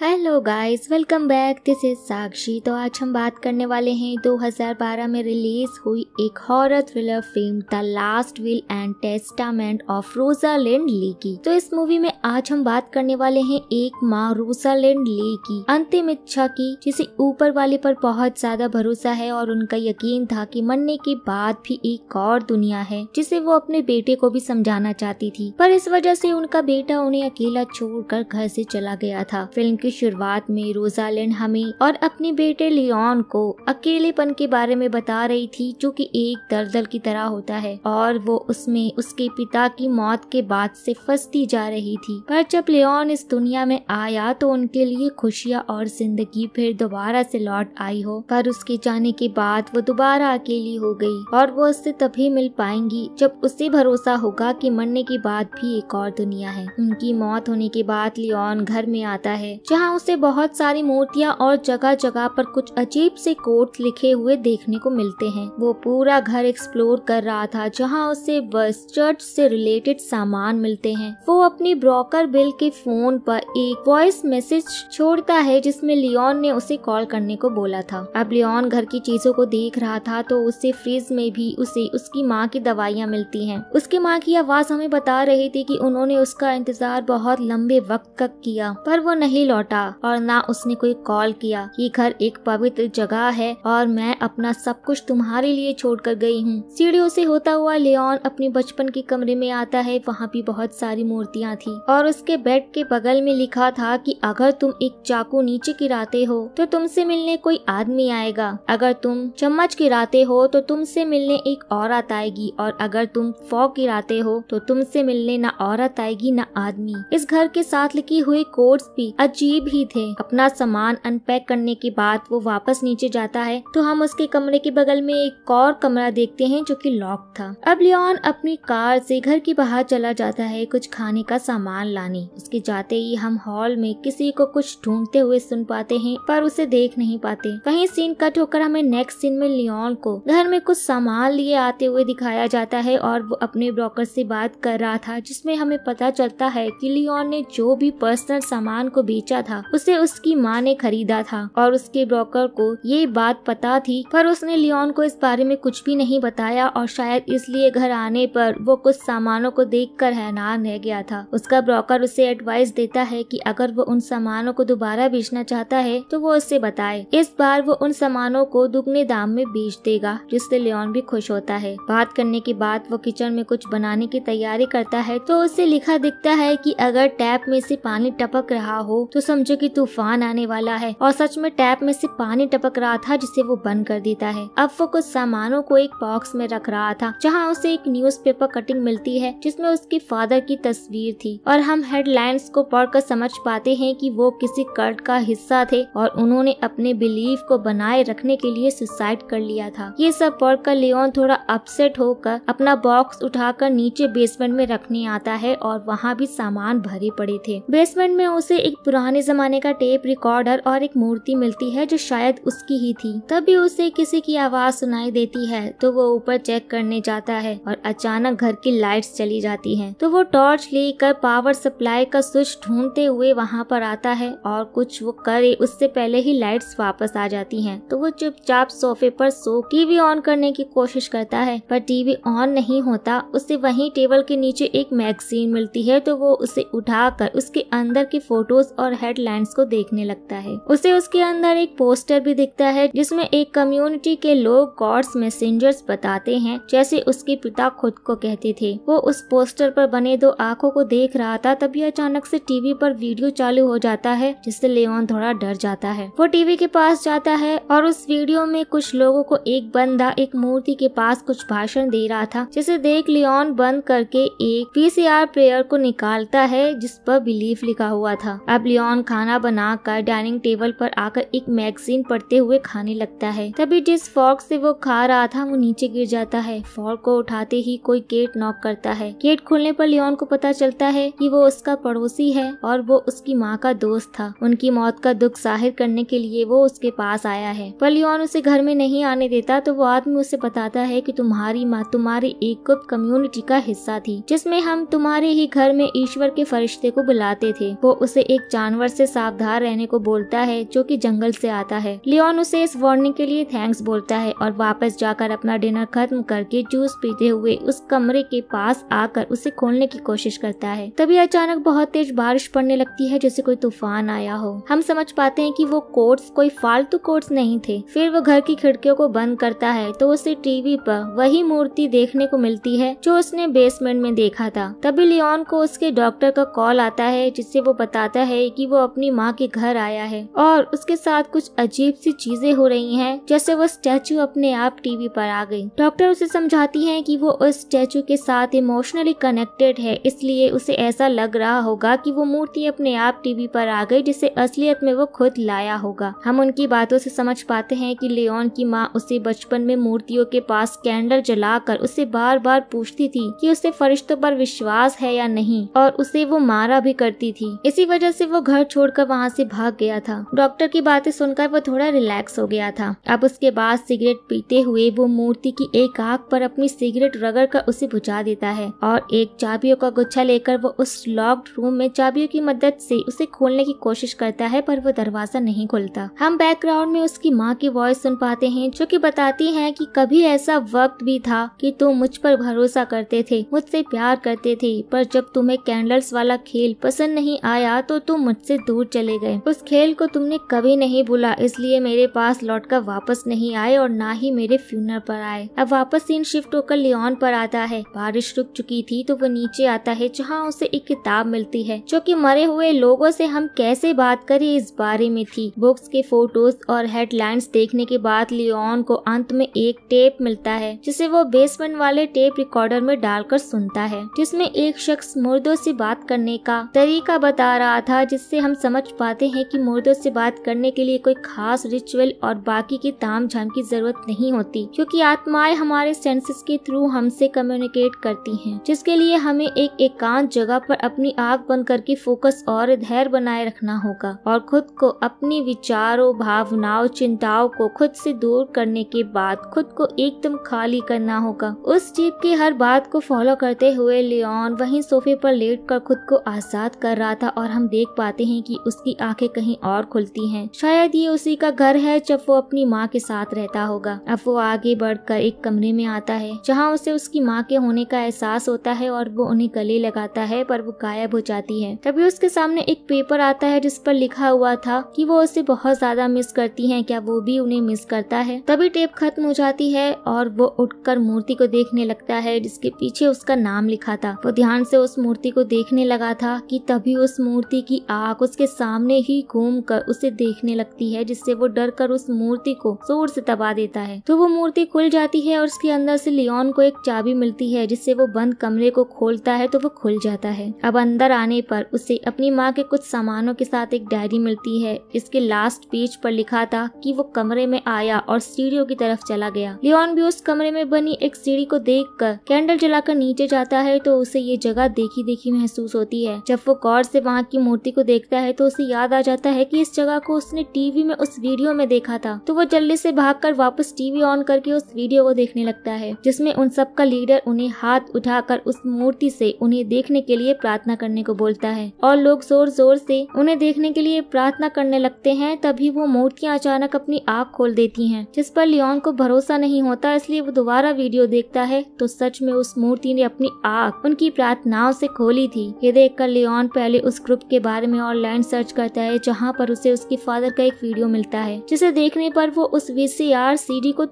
嘿，हेलो guys welcome back this is Sakshi तो आज हम बात करने वाले हैं 2012 में रिलीज हुई एक horror thriller film the last will and testament of Rosalind Leigh की तो इस मूवी में आज हम बात करने वाले हैं एक माँ रोजालैंड ली की अंतिम इच्छा की जिसे ऊपर वाले पर बहुत ज्यादा भरोसा है और उनका यकीन था की मरने के बाद भी एक और दुनिया है जिसे वो अपने बेटे को भी समझाना चाहती थी पर इस वजह से उनका बेटा उन्हें अकेला छोड़ घर से चला गया था फिल्म की शुरुआत में रोजालैंड हमें और अपने बेटे लियोन को अकेलेपन के बारे में बता रही थी जो कि एक दलदल की तरह होता है और वो उसमें उसके पिता की मौत के बाद से फंसती जा रही थी पर जब लियोन इस दुनिया में आया तो उनके लिए खुशियाँ और जिंदगी फिर दोबारा से लौट आई हो पर उसके जाने के बाद वो दोबारा अकेली हो गई और वो उससे तभी मिल पाएंगी जब उसे भरोसा होगा कि मरने के बाद भी एक और दुनिया है उनकी मौत होने के बाद लियोन घर में आता है जहाँ दुकानों से बहुत सारी मूर्तियां और जगह जगह पर कुछ अजीब से कोट लिखे हुए देखने को मिलते हैं वो पूरा घर एक्सप्लोर कर रहा था जहाँ उसे बस चर्च से रिलेटेड सामान मिलते हैं वो अपनी ब्रोकर बिल के फोन पर एक वॉइस मैसेज छोड़ता है जिसमे लियोन ने उसे कॉल करने को बोला था अब लियोन घर की चीजों को देख रहा था तो उसे फ्रिज में भी उसे उसकी माँ की दवाइयाँ मिलती है उसकी माँ की आवाज हमें बता रही थी की उन्होंने उसका इंतजार बहुत लंबे वक्त तक किया पर वो नहीं लौटा और ना उसने कोई कॉल किया ये घर एक पवित्र जगह है और मैं अपना सब कुछ तुम्हारे लिए छोड़ कर गई हूँ सीढ़ियों से होता हुआ लियोन अपने बचपन के कमरे में आता है वहाँ भी बहुत सारी मूर्तियाँ थी और उसके बेड के बगल में लिखा था की अगर तुम एक चाकू नीचे गिराते हो तो तुमसे मिलने कोई आदमी आएगा अगर तुम चम्मच गिराते हो तो तुमसे मिलने एक औरत आएगी और अगर तुम फॉक गिराते हो तो तुमसे मिलने ना औरत आएगी ना आदमी इस घर के साथ लिखी हुई कोड्स भी अजीब ही ही थे अपना सामान अनपैक करने के बाद वो वापस नीचे जाता है तो हम उसके कमरे के बगल में एक और कमरा देखते हैं जो कि लॉक था अब लियोन अपनी कार से घर के बाहर चला जाता है कुछ खाने का सामान लाने उसके जाते ही हम हॉल में किसी को कुछ ढूंढते हुए सुन पाते है पर उसे देख नहीं पाते कहीं सीन कट होकर हमें नेक्स्ट सीन में लियोन को घर में कुछ सामान लिए आते हुए दिखाया जाता है और वो अपने ब्रोकर से बात कर रहा था जिसमें हमें पता चलता है कि लियोन ने जो भी पर्सनल सामान को बेचा था था उसे उसकी माँ ने खरीदा था और उसके ब्रोकर को ये बात पता थी पर उसने लियोन को इस बारे में कुछ भी नहीं बताया और शायद इसलिए घर आने पर वो कुछ सामानों को देख कर हैरान रह गया था उसका ब्रोकर उसे एडवाइस देता है की अगर वो उन सामानों को दोबारा बेचना चाहता है तो वो उससे बताए इस बार वो उन सामानों को दुगने दाम में बेच देगा जिससे लियोन भी खुश होता है बात करने के बाद वो किचन में कुछ बनाने की तैयारी करता है तो उसे लिखा दिखता है कि अगर टैप में से पानी टपक रहा हो तो समझ समझे कि तूफान आने वाला है और सच में टैप में से पानी टपक रहा था जिसे वो बंद कर देता है अब वो कुछ सामानों को एक बॉक्स में रख रहा था जहाँ उसे एक न्यूज कटिंग मिलती है जिसमे उसके फादर की तस्वीर थी और हम हेडलाइंस को पढ़कर समझ पाते है कि वो किसी कर्ट का हिस्सा थे और उन्होंने अपने बिलीफ को बनाए रखने के लिए सुसाइड कर लिया था ये सब पढ़कर लियोन थोड़ा अपसेट होकर अपना बॉक्स उठाकर नीचे बेसमेंट में रखने आता है और वहाँ भी सामान भरे पड़े थे बेसमेंट में उसे एक पुराने जमाने जमाने का टेप रिकॉर्डर और एक मूर्ति मिलती है जो शायद उसकी ही थी तभी उसे किसी की आवाज सुनाई देती है तो वो ऊपर चेक करने जाता है और अचानक घर की लाइट्स चली जाती हैं। तो वो टॉर्च लेकर पावर सप्लाई का स्विच ढूंढते हुए वहाँ पर आता है और कुछ वो करे उससे पहले ही लाइट्स वापस आ जाती है तो वो चुपचाप सोफे पर सो टीवी ऑन करने की कोशिश करता है पर टीवी ऑन नहीं होता उसे वही टेबल के नीचे एक मैगजीन मिलती है तो वो उसे कर उसके अंदर की फोटोज और हेडलाइन प्लांट्स को देखने लगता है उसे उसके अंदर एक पोस्टर भी दिखता है जिसमे एक कम्युनिटी के लोग गॉड्स मैसेजर्स बताते हैं जैसे उसके पिता खुद को कहते थे वो उस पोस्टर पर बने दो आंखों को देख रहा था तभी अचानक से टीवी पर वीडियो चालू हो जाता है जिससे लेन थोड़ा डर जाता है वो टीवी के पास जाता है और उस वीडियो में कुछ लोगों को एक बंदा एक मूर्ति के पास कुछ भाषण दे रहा था जिसे देख लियोन बंद करके एक पीसीआर प्लेयर को निकालता है जिस पर बिलीफ लिखा हुआ था अब लियोन खा खाना बनाकर डाइनिंग टेबल पर आकर एक मैगजीन पढ़ते हुए खाने लगता है तभी जिस फॉर्क से वो खा रहा था वो नीचे गिर जाता है फॉर्क को उठाते ही कोई गेट नॉक करता है गेट खोलने पर लियोन को पता चलता है कि वो उसका पड़ोसी है और वो उसकी माँ का दोस्त था उनकी मौत का दुख जाहिर करने के लिए वो उसके पास आया है पर लियोन उसे घर में नहीं आने देता तो वो आदमी उसे बताता है की तुम्हारी माँ तुम्हारी एक गुप्त कम्युनिटी का हिस्सा थी जिसमे हम तुम्हारे ही घर में ईश्वर के फरिश्ते को बुलाते थे वो उसे एक जानवर से सावधान रहने को बोलता है जो कि जंगल से आता है लियोन उसे इस वार्निंग के लिए थैंक्स बोलता है और वापस जाकर अपना डिनर खत्म करके जूस पीते हुए उस कमरे के पास आकर उसे खोलने की कोशिश करता है तभी अचानक बहुत तेज बारिश पड़ने लगती है जैसे कोई तूफान आया हो हम समझ पाते हैं की वो कोर्ट्स कोई फालतू कोर्ट्स नहीं थे फिर वो घर की खिड़कियों को बंद करता है तो उसे टीवी पर वही मूर्ति देखने को मिलती है जो उसने बेसमेंट में देखा था तभी लियोन को उसके डॉक्टर का कॉल आता है जिससे वो बताता है कि वो अपने अपनी माँ के घर आया है और उसके साथ कुछ अजीब सी चीजें हो रही हैं जैसे वो स्टैचू अपने आप टीवी पर आ गई डॉक्टर उसे समझाती हैं कि वो उस स्टैचू के साथ इमोशनली कनेक्टेड है इसलिए उसे ऐसा लग रहा होगा कि वो मूर्ति अपने आप टीवी पर आ गई जिसे असलियत में वो खुद लाया होगा हम उनकी बातों से समझ पाते हैं कि लियोन की माँ उसे बचपन में मूर्तियों के पास कैंडल जलाकर उसे बार बार पूछती थी कि उसे फरिश्तों पर विश्वास है या नहीं और उसे वो मारा भी करती थी इसी वजह से वो घर छोड़ छोड़कर वहाँ से भाग गया था डॉक्टर की बातें सुनकर वो थोड़ा रिलैक्स हो गया था अब उसके बाद सिगरेट पीते हुए वो मूर्ति की एक आग पर अपनी सिगरेट रगड़ कर उसे बुझा देता है और एक चाबियों का गुच्छा लेकर वो उस लॉक्ड रूम में चाबियों की मदद से उसे खोलने की कोशिश करता है पर वो दरवाजा नहीं खुलता हम बैकग्राउंड में उसकी माँ की वॉइस सुन पाते हैं जो की बताती है की कभी ऐसा वक्त भी था की तुम मुझ पर भरोसा करते थे मुझसे प्यार करते थे पर जब तुम्हें कैंडल्स वाला खेल पसंद नहीं आया तो तुम मुझसे दूर चले गए उस खेल को तुमने कभी नहीं भूला इसलिए मेरे पास लौट कर वापस नहीं आए और ना ही मेरे फ्यूनर पर आए अब वापस सीन शिफ्ट होकर लियोन पर आता है बारिश रुक चुकी थी तो वो नीचे आता है जहाँ उसे एक किताब मिलती है जो की मरे हुए लोगो ऐसी हम कैसे बात करें इस बारे में थी बुक्स के फोटोज और हेडलाइंस देखने के बाद लियोन को अंत में एक टेप मिलता है जिसे वो बेसमेंट वाले टेप रिकॉर्डर में डालकर सुनता है जिसमे एक शख्स मुर्दों से बात करने का तरीका बता रहा था जिससे हम समझ पाते हैं कि मुर्दों से बात करने के लिए कोई खास रिचुअल और बाकी की ताम झाम की जरूरत नहीं होती क्योंकि आत्माएं हमारे सेंसेस के थ्रू हमसे कम्युनिकेट करती हैं जिसके लिए हमें एक एकांत जगह पर अपनी आग बंद करके फोकस और धैर्य बनाए रखना होगा और खुद को अपने विचारों भावनाओं चिंताओं को खुद से दूर करने के बाद खुद को एकदम खाली करना होगा उस जीप की हर बात को फॉलो करते हुए लियोन वहीं सोफे पर लेट कर खुद को आजाद कर रहा था और हम देख पाते हैं कि उसकी आंखें कहीं और खुलती हैं शायद ये उसी का घर है जब वो अपनी माँ के साथ रहता होगा अब वो आगे बढ़कर एक कमरे में आता है जहाँ उसे उसकी माँ के होने का एहसास होता है और वो उन्हें गले लगाता है पर वो गायब हो जाती है तभी उसके सामने एक पेपर आता है जिस पर लिखा हुआ था की वो उसे बहुत ज्यादा मिस करती है क्या वो भी उन्हें मिस करता है तभी टेप खत्म हो जाती है और वो उठकर मूर्ति को देखने लगता है जिसके पीछे उसका नाम लिखा था वो ध्यान से उस मूर्ति को देखने लगा था कि तभी उस मूर्ति की आग उस उसके सामने ही घूम कर उसे देखने लगती है जिससे वो डर कर उस मूर्ति को जोर से दबा देता है तो वो मूर्ति खुल जाती है और उसके अंदर से लियोन को एक चाबी मिलती है जिससे वो बंद कमरे को खोलता है तो वो खुल जाता है अब अंदर आने पर उसे अपनी माँ के कुछ सामानों के साथ एक डायरी मिलती है इसके लास्ट पेज पर लिखा था कि वो कमरे में आया और सीढ़ियों की तरफ चला गया लियोन भी उस कमरे में बनी एक सीढ़ी को देख कर कैंडल जलाकर नीचे जाता है तो उसे ये जगह देखी देखी महसूस होती है जब वो गौर से वहाँ की मूर्ति को देखता है है तो उसे याद आ जाता है कि इस जगह को उसने टीवी में उस वीडियो में देखा था तो वो जल्दी से भागकर वापस टीवी ऑन करके उस वीडियो को देखने लगता है जिसमें उन सबका लीडर उन्हें हाथ उठाकर उस मूर्ति से उन्हें देखने के लिए प्रार्थना करने को बोलता है और लोग जोर जोर से उन्हें देखने के लिए प्रार्थना करने लगते है तभी वो मूर्तियाँ अचानक अपनी आँख खोल देती है जिस पर लियोन को भरोसा नहीं होता इसलिए वो दोबारा वीडियो देखता है तो सच में उस मूर्ति ने अपनी आँख उनकी प्रार्थनाओं से खोली थी ये देखकर लियोन पहले उस ग्रुप के बारे में और लैंड रेस्टोरेंट सर्च करता है जहाँ पर उसे उसके फादर का एक वीडियो मिलता है जिसे देखने पर वो उस वीसीआर सीडी को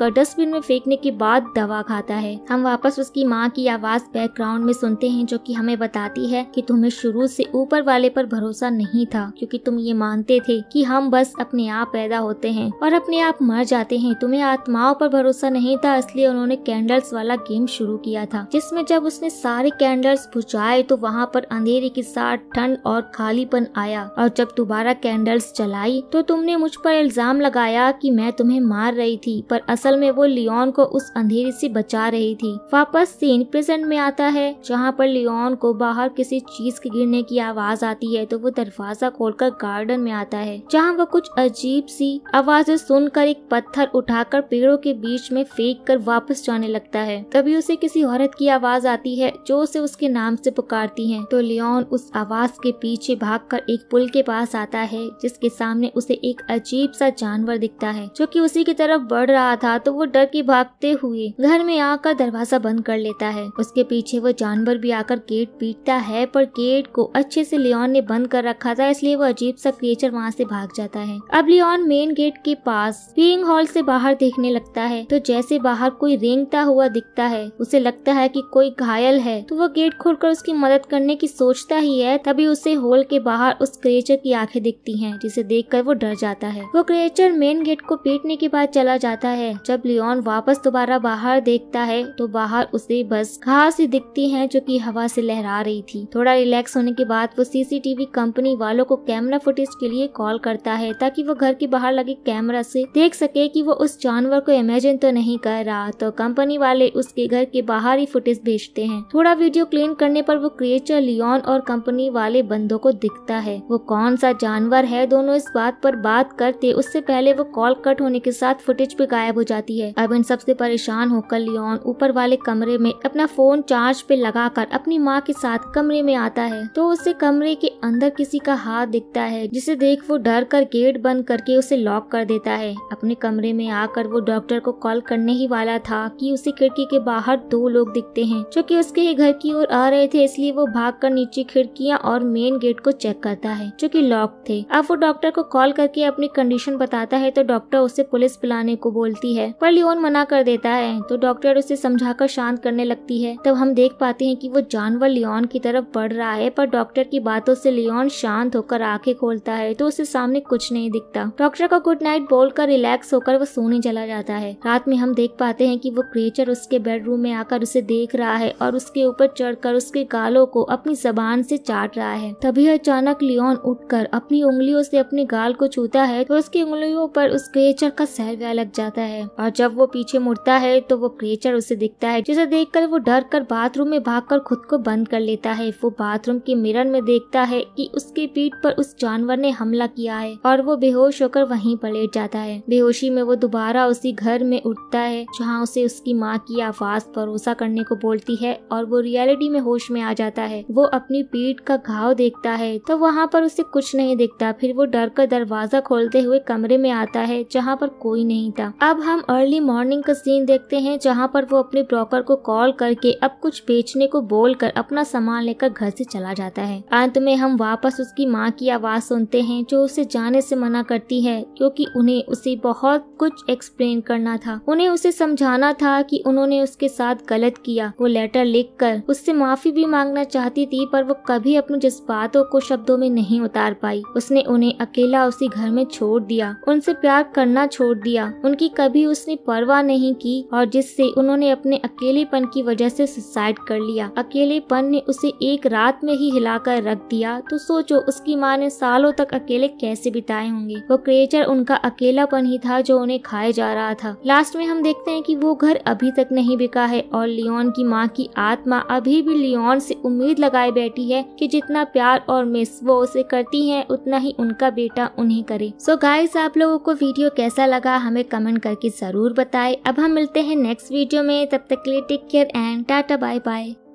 कर डस्टबिन में फेंकने के बाद दवा खाता है हम वापस उसकी माँ की आवाज बैकग्राउंड में सुनते हैं जो कि हमें बताती है कि तुम्हें शुरू से ऊपर वाले पर भरोसा नहीं था क्योंकि तुम ये मानते थे कि हम बस अपने आप पैदा होते हैं और अपने आप मर जाते हैं तुम्हें आत्माओं पर भरोसा नहीं था इसलिए उन्होंने कैंडल्स वाला गेम शुरू किया था जिसमें जब उसने सारे कैंडल्स बुझाए तो वहाँ पर अंधेरे के साथ ठंड और खालीपन आया और जब दोबारा कैंडल्स जलाई तो तुमने मुझ पर इल्जाम लगाया कि मैं तुम्हें मार रही थी पर असल में वो लियोन को उस अंधेरे से बचा रही थी वापस सीन प्रेजेंट में आता है जहाँ पर लियोन को बाहर किसी चीज के गिरने की आवाज आती है तो वो दरवाजा खोलकर गार्डन में आता है जहाँ वो कुछ अजीब सी आवाजें सुनकर एक पत्थर उठाकर पेड़ों के बीच में फेंक कर वापस जाने लगता है तभी उसे किसी औरत की आवाज आती है जो उसे उसके नाम से पुकारती है तो लियोन उस आवाज के पीछे भाग पर एक पुल के पास आता है जिसके सामने उसे एक अजीब सा जानवर दिखता है जो कि उसी की तरफ बढ़ रहा था तो वो डर के भागते हुए घर में आकर दरवाजा बंद कर लेता है उसके पीछे वो जानवर भी आकर गेट पीटता है पर गेट को अच्छे से लियोन ने बंद कर रखा था इसलिए वो अजीब सा क्रिएचर वहाँ से भाग जाता है अब लियोन मेन गेट के पास पीइंग हॉल से बाहर देखने लगता है तो जैसे बाहर कोई रेंगता हुआ दिखता है उसे लगता है कि कोई घायल है तो वो गेट खोलकर उसकी मदद करने की सोचता ही है तभी उसे हॉल के बाहर बार उस क्रिएचर की आंखें दिखती हैं जिसे देखकर वो डर जाता है वो क्रिएचर मेन गेट को पीटने के बाद चला जाता है जब लियोन वापस दोबारा बाहर देखता है तो बाहर उसे बस घास ही दिखती है जो की हवा से लहरा रही थी थोड़ा रिलैक्स होने के बाद वो सीसीटीवी कंपनी वालों को कैमरा फुटेज के लिए कॉल करता है ताकि वो घर के बाहर लगे कैमरा से देख सके कि वो उस जानवर को इमेजिन तो नहीं कर रहा तो कंपनी वाले उसके घर के बाहर ही फुटेज भेजते हैं थोड़ा वीडियो क्लीन करने पर वो क्रिएचर लियोन और कंपनी वाले बंदों को दिखता सकता है वो कौन सा जानवर है दोनों इस बात पर बात करते उससे पहले वो कॉल कट होने के साथ फुटेज भी गायब हो जाती है अब इन सबसे परेशान होकर लियोन ऊपर वाले कमरे में अपना फोन चार्ज पे लगाकर अपनी माँ के साथ कमरे में आता है तो उसे कमरे के अंदर किसी का हाथ दिखता है जिसे देख वो डर कर गेट बंद करके उसे लॉक कर देता है अपने कमरे में आकर वो डॉक्टर को कॉल करने ही वाला था कि उसे खिड़की के बाहर दो लोग दिखते हैं जो कि उसके ही घर की ओर आ रहे थे इसलिए वो भाग कर नीचे खिड़कियाँ और मेन गेट को चेक करता है जो कि लॉक थे अब वो डॉक्टर को कॉल करके अपनी कंडीशन बताता है तो डॉक्टर उसे पुलिस बुलाने को बोलती है पर लियोन मना कर देता है तो डॉक्टर उसे समझाकर शांत करने लगती है तब हम देख पाते हैं कि वो जानवर लियोन की तरफ बढ़ रहा है पर डॉक्टर की बातों से लियोन शांत होकर आंखें खोलता है तो उसे सामने कुछ नहीं दिखता डॉक्टर को गुड नाइट बोलकर रिलैक्स होकर वो सोने चला जाता है रात में हम देख पाते हैं कि वो क्रिएचर उसके बेडरूम में आकर उसे देख रहा है और उसके ऊपर चढ़कर उसके गालों को अपनी जबान से चाट रहा है तभी अचानक अचानक लियोन उठकर अपनी उंगलियों से अपने गाल को छूता है तो उसकी उंगलियों पर उस क्रिएचर का सहव्या लग जाता है और जब वो पीछे मुड़ता है तो वो क्रिएचर उसे दिखता है जिसे देख वो डर बाथरूम में भाग खुद को बंद कर लेता है वो बाथरूम के मिरर में देखता है की उसके पीठ पर उस जानवर ने हमला किया है और वो बेहोश होकर वही पर जाता है बेहोशी में वो दोबारा उसी घर में उठता है जहाँ उसे उसकी माँ की आवाज भरोसा करने को बोलती है और वो रियलिटी में होश में आ जाता है वो अपनी पीठ का घाव देखता है तो वहाँ पर उसे कुछ नहीं दिखता फिर वो डर कर दरवाजा खोलते हुए कमरे में आता है जहाँ पर कोई नहीं था अब हम अर्ली मॉर्निंग का सीन देखते हैं जहाँ पर वो अपने ब्रोकर को कॉल करके अब कुछ बेचने को बोल कर अपना सामान लेकर घर से चला जाता है अंत में हम वापस उसकी माँ की आवाज सुनते हैं जो उसे जाने से मना करती है क्योंकि उन्हें उसे बहुत कुछ एक्सप्लेन करना था उन्हें उसे समझाना था कि उन्होंने उसके साथ गलत किया वो लेटर लिख कर उससे माफी भी मांगना चाहती थी पर वो कभी अपने जज्बातों को शब्द हाथों में नहीं उतार पाई उसने उन्हें अकेला उसी घर में छोड़ दिया उनसे प्यार करना छोड़ दिया उनकी कभी उसने परवाह नहीं की और जिससे उन्होंने अपने अकेलेपन की वजह से सुसाइड कर लिया अकेलेपन ने उसे एक रात में ही हिलाकर रख दिया तो सोचो उसकी माँ ने सालों तक अकेले कैसे बिताए होंगे वो क्रिएचर उनका अकेलापन ही था जो उन्हें खाए जा रहा था लास्ट में हम देखते हैं कि वो घर अभी तक नहीं बिका है और लियोन की माँ की आत्मा अभी भी लियोन से उम्मीद लगाए बैठी है कि जितना प्यार और मिस वो उसे करती हैं उतना ही उनका बेटा उन्हें करे सो so गाइस आप लोगों को वीडियो कैसा लगा हमें कमेंट करके जरूर बताएं अब हम मिलते हैं नेक्स्ट वीडियो में तब तक के लिए take care and tata bye bye